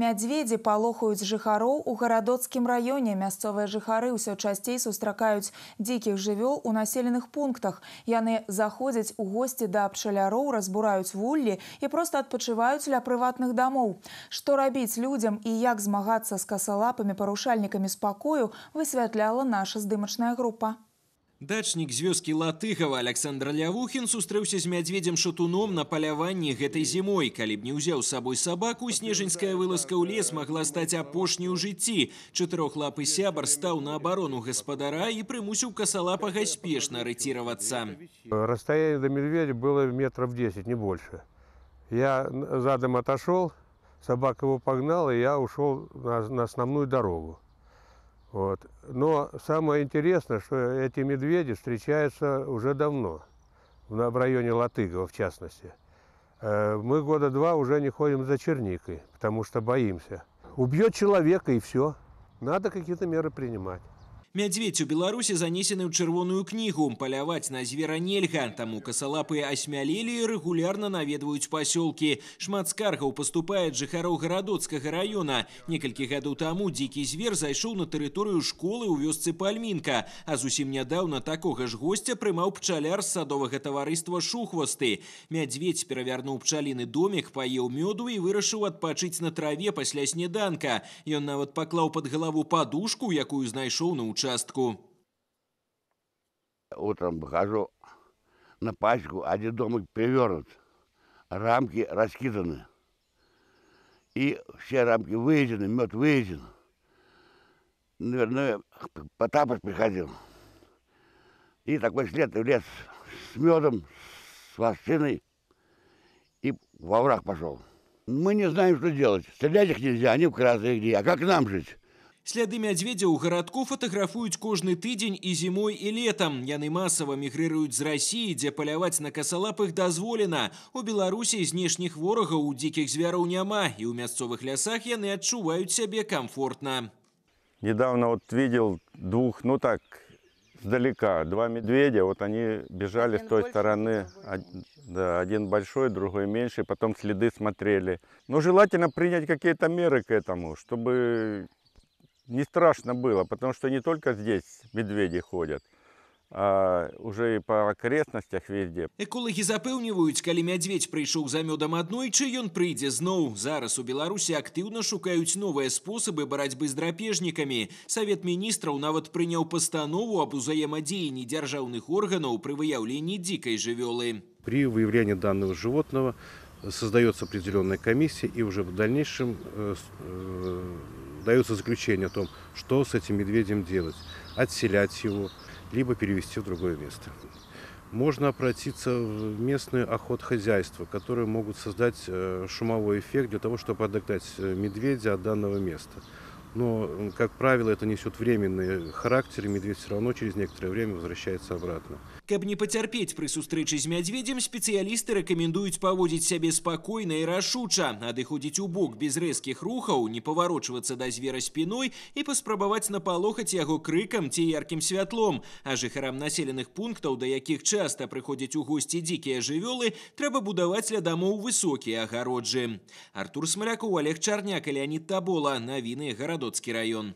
Мядзведзі палохаюць жыхароў у гарадоцкім раёне. Мясцовыя жыхары ўсё часцей сустракаюць дзікіх жывёл у населеных пунктах. Яны заходзяць у госці да пчаляроў, разбураюць вуллі і проста адпачываюць ля прыватных дамоў. Што рабіць людзям і як змагацца з касалапамі парушальнікамі спакою, высвятляла наша здымачная група. Дачнік з вёскі Латыхава Александр Лявухін сустрэўся з мядзведзем шатуном на паляванні гэтай зімой. Калі б не ўзяў з сабой сабаку, снежаньская вылазка ў лес магла стаць апошняй у жыцці. Чатырохлапы сябар стаў на абарону гаспадара і прымусіў касалапага спешна рэціравацца. Расстояние до медведя было метров 10, не больше. Я задом отошел, собака его погнала, и я ушел на, на основную дорогу. Вот. Но самое интересное, что эти медведи встречаются уже давно, в районе Латыгова в частности. Э, мы года два уже не ходим за черникой, потому что боимся. Убьет человека и все. Надо какие-то меры принимать. Мядзведзь у Беларусі занесены ў чырвоную кнігу. Паляваць на звера нельга, таму касалапыя асмялелі рэгулярна наведваюць пасёлкі. Шмат скаргаў паступае жыхароў гарадоцкага раёна. Некалькі гадоў таму дзікі звер зайшоў на тэрыторыю школы ў вёсцы Пальмінка, а зусім нядаўна такога ж госця прымаў пчаляр з садовага таварыства шухвасты. Мядзведзь перавярнуў пчаліны домік, паеў мёду і вырашыў адпачыць на траве пасля снеданка. Ён нават паклаў пад галаву падушку, якую знайшоў на ўчастку участку. Утром выхожу на пачку, один а домик перевернут, рамки раскиданы. И все рамки выедены, мед выеден. Наверное, Потапов приходил. И такой след в лес с медом, с лощиной и во враг пошел. Мы не знаем, что делать. Стрелять их нельзя, они в красной игре. А как нам жить? Сляды мядзведзя у гарадку фатаграфуюць кожны тыдзень і зімой і летом. Яны масава мігрыруюць з рассіі, дзе паляваць на касалапых дазволена. У Беларусі знешніх ворагаў у дзікіх звяраў няма, і ў мясцовых лясах яны адчуваюць сябе комфортна. Недавно вот видел двух, ну так, сдалека, два медведя, вот они бежали один с той большой, стороны, один, да, один большой, другой меньше, потом следы смотрели. Но ну, желательно принять какие-то меры к этому, чтобы не страшно было, потому что не только здесь медведи ходят, а уже и по окрестностях везде. Экологи запэўніваюць, калі медведь пришел за медом одной, чей он прыйдзе зноў. Зараз у Беларусі актыўна шукаюць новыя спосабы барацьбы з драпежнікамі. Савет міністраў нават прыняў пастанову аб узаемадзеянні дзяржаўных органаў пры выяўленні дзікай жывёлы. При выявлении данного животного создается определенная комиссия и уже в дальнейшем э, э, дается заключение о том, что с этим медведем делать. Отселять его, либо перевести в другое место. Можно обратиться в местные охотхозяйства, которые могут создать э, шумовой эффект для того, чтобы отдохнать э, медведя от данного места. Но, как правило, это несет временный характер, и медведь все равно через некоторое время возвращается обратно. Каб не потерпеть при сустрэчы с медведем специалисты рекомендуют поводить сябе спокойно и рашуча, адыходзіць у бок без резких рухов, не поворачиваться да звера спиной и поспробовать напалохаць его криком, ці ярким светлом, А жыхарам населенных пунктов, да яких часто приходят у гости дикие живелы, трэба будовать ля дамоў высокие огороджи. Артур Смоляков, Олег Чарняк, Леонид Табола. Навіны города. Городоцкий район.